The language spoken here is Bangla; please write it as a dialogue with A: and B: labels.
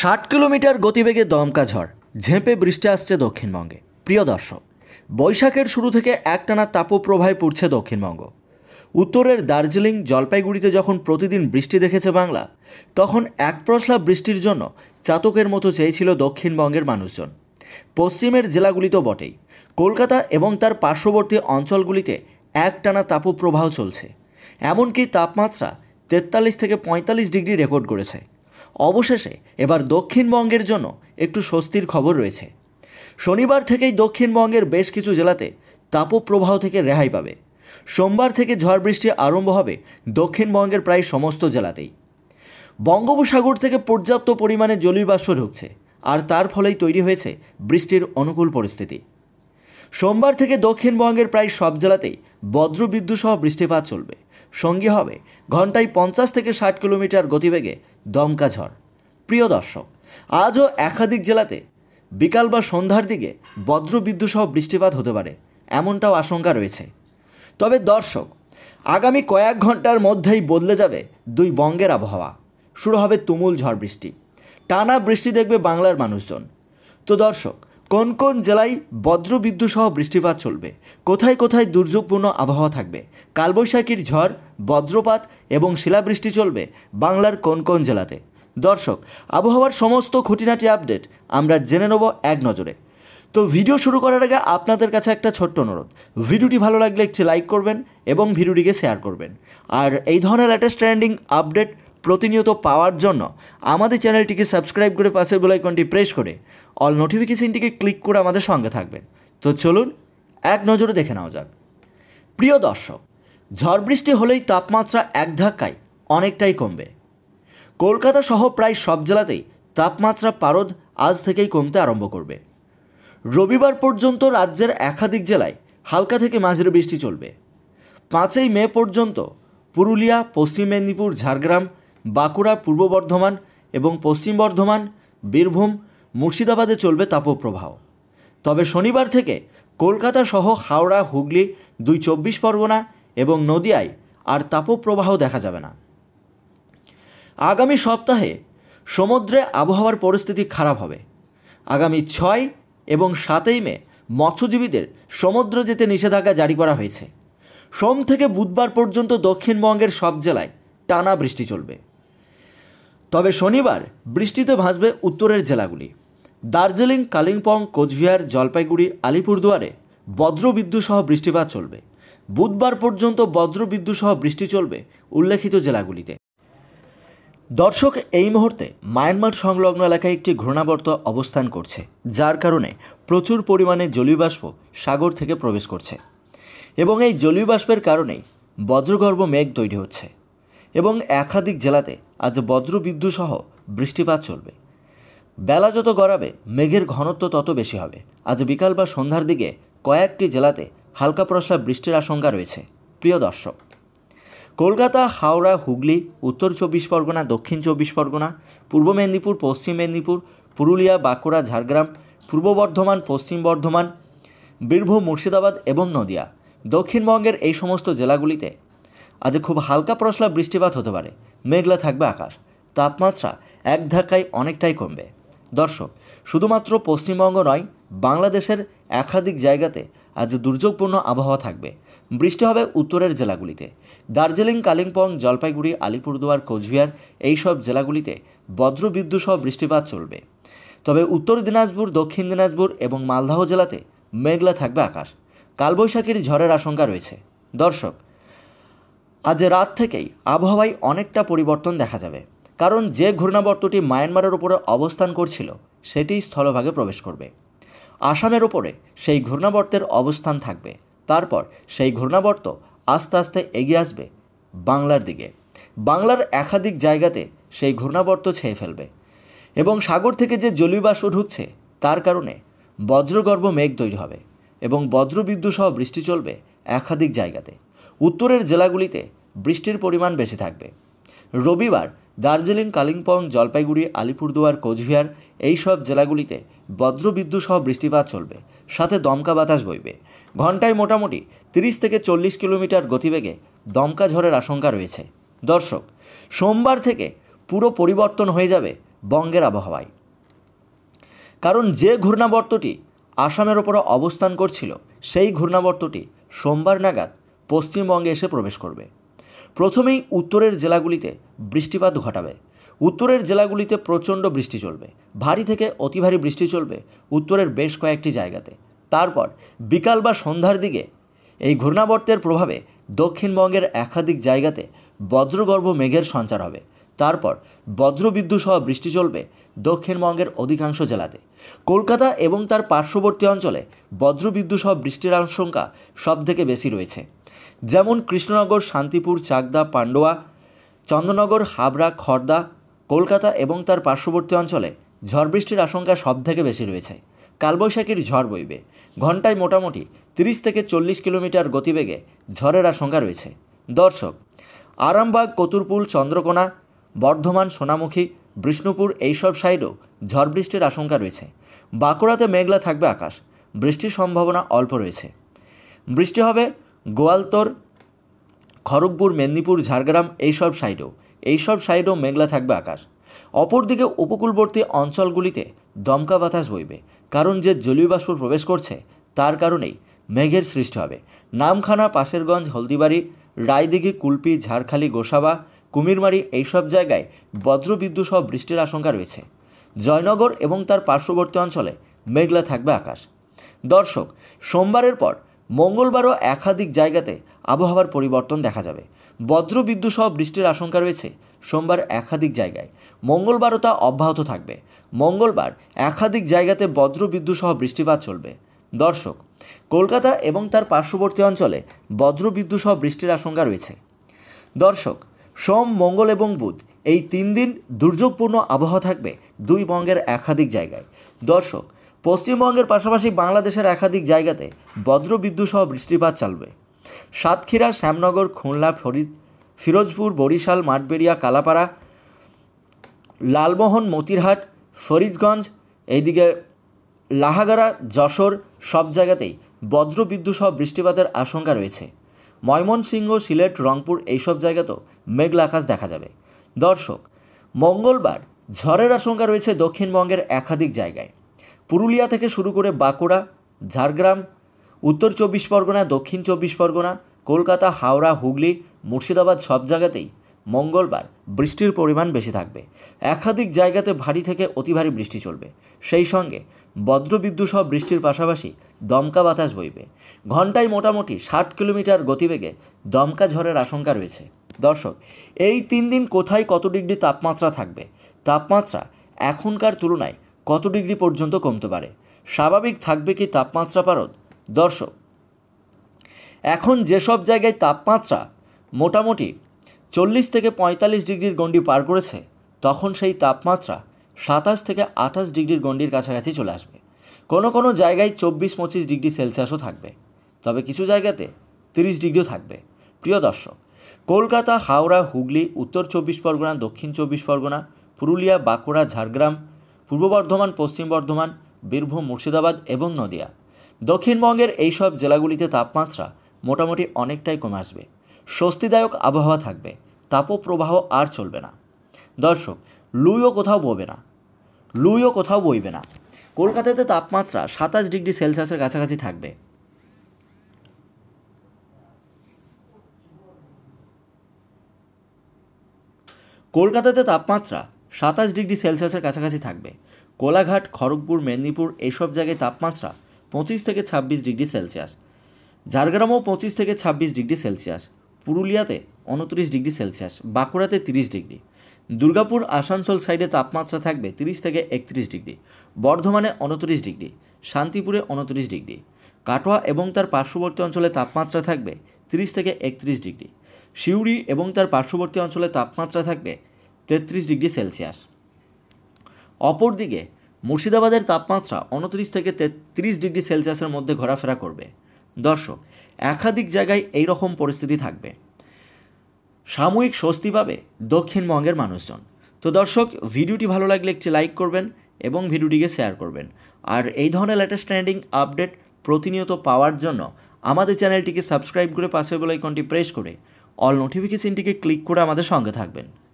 A: ষাট কিলোমিটার গতিবেগে দমকা ঝড় ঝেঁপে বৃষ্টি আসছে দক্ষিণবঙ্গে প্রিয় দর্শক বৈশাখের শুরু থেকে একটানা তাপপ্রবাহে পড়ছে দক্ষিণবঙ্গ উত্তরের দার্জিলিং জলপাইগুড়িতে যখন প্রতিদিন বৃষ্টি দেখেছে বাংলা তখন এক প্রশলা বৃষ্টির জন্য চাতকের মতো চেয়েছিল দক্ষিণবঙ্গের মানুষজন পশ্চিমের জেলাগুলি তো বটেই কলকাতা এবং তার পার্শ্ববর্তী অঞ্চলগুলিতে একটানা তাপপ্রবাহ চলছে এমনকি তাপমাত্রা তেতাল্লিশ থেকে পঁয়তাল্লিশ ডিগ্রি রেকর্ড করেছে অবশেষে এবার দক্ষিণবঙ্গের জন্য একটু স্বস্তির খবর রয়েছে শনিবার থেকেই দক্ষিণবঙ্গের বেশ কিছু জেলাতে তাপপ্রবাহ থেকে রেহাই পাবে সোমবার থেকে ঝড় বৃষ্টি আরম্ভ হবে দক্ষিণবঙ্গের প্রায় সমস্ত জেলাতেই বঙ্গোপসাগর থেকে পর্যাপ্ত পরিমাণে জলীয়বাষ্প ঢুকছে আর তার ফলেই তৈরি হয়েছে বৃষ্টির অনুকূল পরিস্থিতি সোমবার থেকে দক্ষিণবঙ্গের প্রায় সব জেলাতেই বজ্রবিদ্যুৎ সহ বৃষ্টিপাত চলবে সঙ্গে হবে ঘন্টায় পঞ্চাশ থেকে ষাট কিলোমিটার গতিবেগে দমকা ঝড় প্রিয় দর্শক আজও একাধিক জেলাতে বিকাল বা সন্ধ্যার দিকে বজ্রবিদ্যুৎ সহ বৃষ্টিপাত হতে পারে এমনটাও আশঙ্কা রয়েছে তবে দর্শক আগামী কয়েক ঘন্টার মধ্যেই বদলে যাবে দুই বঙ্গের আবহাওয়া শুরু হবে তুমুল ঝড় বৃষ্টি টানা বৃষ্টি দেখবে বাংলার মানুষজন তো দর্শক কোন কোন জেলায় সহ বৃষ্টিপাত চলবে কোথায় কোথায় দুর্যোগপূর্ণ আবহাওয়া থাকবে কালবৈশাখীর ঝড় বজ্রপাত এবং শিলাবৃষ্টি চলবে বাংলার কোন কোন জেলাতে দর্শক আবহাওয়ার সমস্ত খুঁটিনাটি আপডেট আমরা জেনে নেব এক নজরে তো ভিডিও শুরু করার আগে আপনাদের কাছে একটা ছোট্ট অনুরোধ ভিডিওটি ভালো লাগলে একটি লাইক করবেন এবং ভিডিওটিকে শেয়ার করবেন আর এই ধরনের লেটেস্ট ট্রেন্ডিং আপডেট প্রতিনিয়ত পাওয়ার জন্য আমাদের চ্যানেলটিকে সাবস্ক্রাইব করে পাশের বেলাইকনটি প্রেস করে অল নোটিফিকেশনটিকে ক্লিক করে আমাদের সঙ্গে থাকবেন তো চলুন এক নজরে দেখে নেওয়া যাক প্রিয় দর্শক ঝড় বৃষ্টি হলেই তাপমাত্রা এক ধাক্কায় অনেকটাই কমবে কলকাতা সহ প্রায় সব জেলাতেই তাপমাত্রা পারদ আজ থেকেই কমতে আরম্ভ করবে রবিবার পর্যন্ত রাজ্যের একাধিক জেলায় হালকা থেকে মাঝের বৃষ্টি চলবে পাঁচই মে পর্যন্ত পুরুলিয়া পশ্চিম মেদিনীপুর ঝাড়গ্রাম বাঁকুড়া পূর্ব বর্ধমান এবং পশ্চিম বর্ধমান বীরভূম মুর্শিদাবাদে চলবে তাপপ্রবাহ তবে শনিবার থেকে কলকাতা সহ হাওড়া হুগলি দুই চব্বিশ পরগনা এবং নদিয়ায় আর তাপপ্রবাহ দেখা যাবে না আগামী সপ্তাহে সমুদ্রে আবহাওয়ার পরিস্থিতি খারাপ হবে আগামী ছয় এবং সাতই মে মৎস্যজীবীদের সমুদ্র যেতে নিষেধাজ্ঞা জারি করা হয়েছে সোম থেকে বুধবার পর্যন্ত দক্ষিণবঙ্গের সব জেলায় টানা বৃষ্টি চলবে তবে শনিবার বৃষ্টিতে ভাসবে উত্তরের জেলাগুলি দার্জিলিং কালিম্পং কোচবিহার জলপাইগুড়ি আলিপুরদুয়ারে বজ্রবিদ্যুৎ সহ বৃষ্টিপাত চলবে বুধবার পর্যন্ত বজ্রবিদ্যুৎ সহ বৃষ্টি চলবে উল্লেখিত জেলাগুলিতে দর্শক এই মুহূর্তে মায়ানমার সংলগ্ন এলাকায় একটি ঘূর্ণাবর্ত অবস্থান করছে যার কারণে প্রচুর পরিমাণে জলীয়বাষ্প সাগর থেকে প্রবেশ করছে এবং এই জলীয়বাষ্পের কারণেই বজ্রগর্ভ মেঘ তৈরি হচ্ছে এবং একাধিক জেলাতে আজ বজ্রবিদ্যুৎ সহ বৃষ্টিপাত চলবে বেলা যত গড়াবে মেঘের ঘনত্ব তত বেশি হবে আজ বিকাল বা সন্ধ্যার দিকে কয়েকটি জেলাতে হালকা প্রসলা বৃষ্টির আশঙ্কা রয়েছে প্রিয় দর্শক কলকাতা হাওড়া হুগলি উত্তর চব্বিশ পরগনা দক্ষিণ চব্বিশ পরগনা পূর্ব মেদিনীপুর পশ্চিম মেদিনীপুর পুরুলিয়া বাঁকুড়া ঝাড়গ্রাম পূর্ব বর্ধমান পশ্চিম বর্ধমান বীরভূম মুর্শিদাবাদ এবং নদিয়া দক্ষিণবঙ্গের এই সমস্ত জেলাগুলিতে আজ খুব হালকা পরশলা বৃষ্টিপাত হতে পারে মেঘলা থাকবে আকাশ তাপমাত্রা এক ধাক্কায় অনেকটাই কমবে দর্শক শুধুমাত্র পশ্চিমবঙ্গ নয় বাংলাদেশের একাধিক জায়গাতে আজ দুর্যোগপূর্ণ আবহাওয়া থাকবে বৃষ্টি হবে উত্তরের জেলাগুলিতে দার্জিলিং কালিম্পং জলপাইগুড়ি আলিপুরদুয়ার কোচবিহার এইসব জেলাগুলিতে বজ্রবিদ্যুৎ সহ বৃষ্টিপাত চলবে তবে উত্তর দিনাজপুর দক্ষিণ দিনাজপুর এবং মালদাহ জেলাতে মেঘলা থাকবে আকাশ কালবৈশাখীর ঝড়ের আশঙ্কা রয়েছে দর্শক আজ রাত থেকেই আবহাওয়ায় অনেকটা পরিবর্তন দেখা যাবে কারণ যে ঘূর্ণাবর্তটি মায়ানমারের ওপরে অবস্থান করছিল সেটি স্থলভাগে প্রবেশ করবে আসামের ওপরে সেই ঘূর্ণাবর্তের অবস্থান থাকবে তারপর সেই ঘূর্ণাবর্ত আস্তে আস্তে এগিয়ে আসবে বাংলার দিকে বাংলার একাধিক জায়গাতে সেই ঘূর্ণাবর্ত ছেয়ে ফেলবে এবং সাগর থেকে যে জলীয়বাষ্প ঢুকছে তার কারণে বজ্রগর্ভ মেঘ তৈরি হবে এবং বজ্রবিদ্যুৎ সহ বৃষ্টি চলবে একাধিক জায়গাতে উত্তরের জেলাগুলিতে বৃষ্টির পরিমাণ বেশি থাকবে রবিবার দার্জিলিং কালিম্পং জলপাইগুড়ি আলিপুরদুয়ার কোচবিহার এইসব জেলাগুলিতে বজ্রবিদ্যুৎ সহ বৃষ্টিপাত চলবে সাথে দমকা বাতাস বইবে ঘন্টায় মোটামুটি 30 থেকে চল্লিশ কিলোমিটার গতিবেগে দমকা ঝড়ের আশঙ্কা রয়েছে দর্শক সোমবার থেকে পুরো পরিবর্তন হয়ে যাবে বঙ্গের আবহাওয়ায় কারণ যে ঘূর্ণাবর্তটি আসামের ওপরে অবস্থান করছিল সেই ঘূর্ণাবর্তটি সোমবার নাগাদ পশ্চিমবঙ্গে এসে প্রবেশ করবে প্রথমেই উত্তরের জেলাগুলিতে বৃষ্টিপাত ঘটাবে উত্তরের জেলাগুলিতে প্রচণ্ড বৃষ্টি চলবে ভারী থেকে অতি ভারী বৃষ্টি চলবে উত্তরের বেশ কয়েকটি জায়গাতে তারপর বিকাল বা সন্ধ্যার দিকে এই ঘূর্ণাবর্তের প্রভাবে দক্ষিণবঙ্গের একাধিক জায়গাতে বজ্রগর্ভ মেঘের সঞ্চার হবে তারপর বজ্রবিদ্যুৎ সহ বৃষ্টি চলবে দক্ষিণবঙ্গের অধিকাংশ জেলাতে কলকাতা এবং তার পার্শ্ববর্তী অঞ্চলে বজ্রবিদ্যুৎ সহ বৃষ্টির আশঙ্কা সবথেকে বেশি রয়েছে যেমন কৃষ্ণনগর শান্তিপুর চাকদা পান্ডোয়া চন্দ্রনগর হাবড়া খর্দা কলকাতা এবং তার পার্শ্ববর্তী অঞ্চলে ঝড় বৃষ্টির আশঙ্কা সব থেকে বেশি রয়েছে কালবৈশাখীর ঝড় বইবে ঘন্টায় মোটামুটি 30 থেকে চল্লিশ কিলোমিটার গতিবেগে ঝড়ের আশঙ্কা রয়েছে দর্শক আরামবাগ কতুরপুল চন্দ্রকোনা বর্ধমান সোনামুখী বিষ্ণুপুর এইসব সাইডও ঝড় বৃষ্টির আশঙ্কা রয়েছে বাঁকুড়াতে মেঘলা থাকবে আকাশ বৃষ্টির সম্ভাবনা অল্প রয়েছে বৃষ্টি হবে গোয়ালতর খড়গপুর মেদিনীপুর ঝাড়গ্রাম এইসব সাইডেও এইসব সাইডেও মেঘলা থাকবে আকাশ অপরদিকে উপকূলবর্তী অঞ্চলগুলিতে দমকা বাতাস বইবে কারণ যে জলীয় বাষ্প প্রবেশ করছে তার কারণেই মেঘের সৃষ্টি হবে নামখানা পাশেরগঞ্জ হলদিবাড়ি রায়দিঘি কুলপি ঝাড়খালি গোসাবা কুমিরমারি এইসব জায়গায় বজ্রবিদ্যুৎ সহ বৃষ্টির আশঙ্কা রয়েছে জয়নগর এবং তার পার্শ্ববর্তী অঞ্চলে মেঘলা থাকবে আকাশ দর্শক সোমবারের পর মঙ্গলবারও একাধিক জায়গাতে আবহাওয়ার পরিবর্তন দেখা যাবে বজ্রবিদ্যুৎ সহ বৃষ্টির আশঙ্কা রয়েছে সোমবার একাধিক জায়গায় মঙ্গলবারও তা অব্যাহত থাকবে মঙ্গলবার একাধিক জায়গাতে বজ্রবিদ্যুৎ সহ বৃষ্টিপাত চলবে দর্শক কলকাতা এবং তার পার্শ্ববর্তী অঞ্চলে বজ্রবিদ্যুৎ সহ বৃষ্টির আশঙ্কা রয়েছে দর্শক সোম মঙ্গল এবং বুধ এই তিন দিন দুর্যোগপূর্ণ আবহাওয়া থাকবে দুই বঙ্গের একাধিক জায়গায় দর্শক পশ্চিমবঙ্গের পাশাপাশি বাংলাদেশের একাধিক জায়গাতে সহ বৃষ্টিপাত চলবে সাতক্ষীরা শ্যামনগর খুলনা ফরিদ ফিরোজপুর বরিশাল মাঠবেড়িয়া কালাপাড়া লালমোহন মতিরহাট ফরিদগঞ্জ এইদিকে লাহাগারা যশোর সব জায়গাতেই সহ বৃষ্টিপাতের আশঙ্কা রয়েছে ময়মনসিংহ সিলেট রংপুর এইসব জায়গাতেও মেঘলা আকাশ দেখা যাবে দর্শক মঙ্গলবার ঝড়ের আশঙ্কা রয়েছে দক্ষিণবঙ্গের একাধিক জায়গায় পুরুলিয়া থেকে শুরু করে বাঁকুড়া ঝাড়গ্রাম উত্তর চব্বিশ পরগনা দক্ষিণ চব্বিশ পরগনা কলকাতা হাওড়া হুগলি মুর্শিদাবাদ সব জায়গাতেই মঙ্গলবার বৃষ্টির পরিমাণ বেশি থাকবে একাধিক জায়গাতে ভারী থেকে অতি ভারী বৃষ্টি চলবে সেই সঙ্গে বজ্রবিদ্যুৎ সহ বৃষ্টির পাশাপাশি দমকা বাতাস বইবে ঘন্টায় মোটামুটি ষাট কিলোমিটার গতিবেগে দমকা ঝড়ের আশঙ্কা রয়েছে দর্শক এই তিন দিন কোথায় কত ডিগ্রি তাপমাত্রা থাকবে তাপমাত্রা এখনকার তুলনায় কত ডিগ্রি পর্যন্ত কমতে পারে স্বাভাবিক থাকবে কি তাপমাত্রা পারদ দর্শক এখন যেসব জায়গায় তাপমাত্রা মোটামুটি চল্লিশ থেকে পঁয়তাল্লিশ ডিগ্রির গণ্ডি পার করেছে তখন সেই তাপমাত্রা সাতাশ থেকে আঠাশ ডিগ্রির গণ্ডির কাছাকাছি চলে আসবে কোনো কোনো জায়গায় চব্বিশ পঁচিশ ডিগ্রি সেলসিয়াসও থাকবে তবে কিছু জায়গাতে তিরিশ ডিগ্রিও থাকবে প্রিয় দর্শক কলকাতা হাওড়া হুগলি উত্তর চব্বিশ পরগনা দক্ষিণ চব্বিশ পরগনা পুরুলিয়া বাঁকুড়া ঝাড়গ্রাম পূর্ব বর্ধমান পশ্চিম বর্ধমান বীরভূম মুর্শিদাবাদ এবং নদিয়া দক্ষিণবঙ্গের এইসব জেলাগুলিতে তাপমাত্রা মোটামুটি অনেকটাই কমে আসবে স্বস্তিদায়ক আবহাওয়া থাকবে তাপপ্রবাহ আর চলবে না দর্শক লুইও কোথাও বইবে না লুইও কোথাও বইবে না কলকাতাতে তাপমাত্রা সাতাশ ডিগ্রি সেলসিয়াসের কাছাকাছি থাকবে কলকাতাতে তাপমাত্রা সাতাশ ডিগ্রি সেলসিয়াসের কাছাকাছি থাকবে কোলাঘাট খড়গপুর মেদিনীপুর এইসব জায়গায় তাপমাত্রা পঁচিশ থেকে ছাব্বিশ ডিগ্রি সেলসিয়াস ঝাড়গ্রামও পঁচিশ থেকে ছাব্বিশ ডিগ্রি সেলসিয়াস পুরুলিয়াতে উনত্রিশ ডিগ্রি সেলসিয়াস বাঁকুড়াতে তিরিশ ডিগ্রি দুর্গাপুর আসানসোল সাইডে তাপমাত্রা থাকবে তিরিশ থেকে একত্রিশ ডিগ্রি বর্ধমানে উনত্রিশ ডিগ্রি শান্তিপুরে উনত্রিশ ডিগ্রি কাটোয়া এবং তার পার্শ্ববর্তী অঞ্চলে তাপমাত্রা থাকবে তিরিশ থেকে একত্রিশ ডিগ্রি সিউড়ি এবং তার পার্শ্ববর্তী অঞ্চলে তাপমাত্রা থাকবে তেত্রিশ ডিগ্রি সেলসিয়াস অপরদিকে মুর্শিদাবাদের তাপমাত্রা উনত্রিশ থেকে তেত্রিশ ডিগ্রি সেলসিয়াসের মধ্যে ঘোরাফেরা করবে দর্শক একাধিক জায়গায় এই রকম পরিস্থিতি থাকবে সাময়িক স্বস্তি পাবে দক্ষিণবঙ্গের মানুষজন তো দর্শক ভিডিওটি ভালো লাগলে একটি লাইক করবেন এবং ভিডিওটিকে শেয়ার করবেন আর এই ধরনের লেটেস্ট ট্রেন্ডিং আপডেট প্রতিনিয়ত পাওয়ার জন্য আমাদের চ্যানেলটিকে সাবস্ক্রাইব করে পাশে বেলাইকনটি প্রেস করে অল নোটিফিকেশনটিকে ক্লিক করে আমাদের সঙ্গে থাকবেন